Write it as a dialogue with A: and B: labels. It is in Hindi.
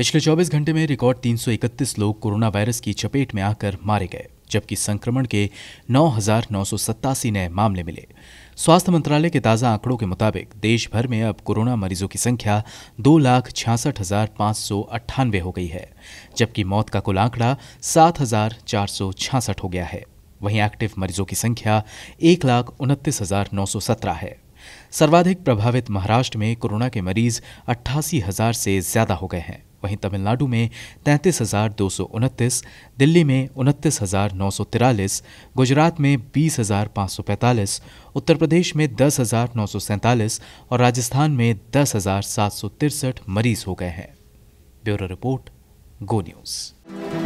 A: पिछले 24 घंटे में रिकॉर्ड 331 लोग कोरोना वायरस की चपेट में आकर मारे गए जबकि संक्रमण के नौ नए मामले मिले स्वास्थ्य मंत्रालय के ताज़ा आंकड़ों के मुताबिक देश भर में अब कोरोना मरीजों की संख्या दो लाख छियासठ हजार पाँच सौ अट्ठानवे हो गई है जबकि मौत का कुल आंकड़ा सात हजार चार सौ छियासठ हो गया है वहीं एक्टिव मरीजों की संख्या एक लाख उनतीस हजार नौ सौ सत्रह है सर्वाधिक प्रभावित महाराष्ट्र में कोरोना के मरीज अट्ठासी हजार से ज्यादा हो गए हैं वहीं तमिलनाडु में तैंतीस हज़ार दो सौ उनतीस दिल्ली में उनतीस हज़ार नौ सौ तिरालीस गुजरात में बीस हज़ार पाँच सौ पैंतालीस उत्तर प्रदेश में दस हज़ार नौ सौ सैंतालीस और राजस्थान में दस हज़ार सात सौ तिरसठ मरीज हो गए हैं ब्यूरो रिपोर्ट गो न्यूज़